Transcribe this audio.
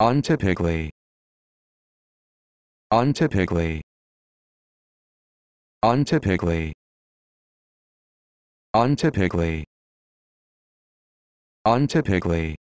untypically untypically untypically untypically untypically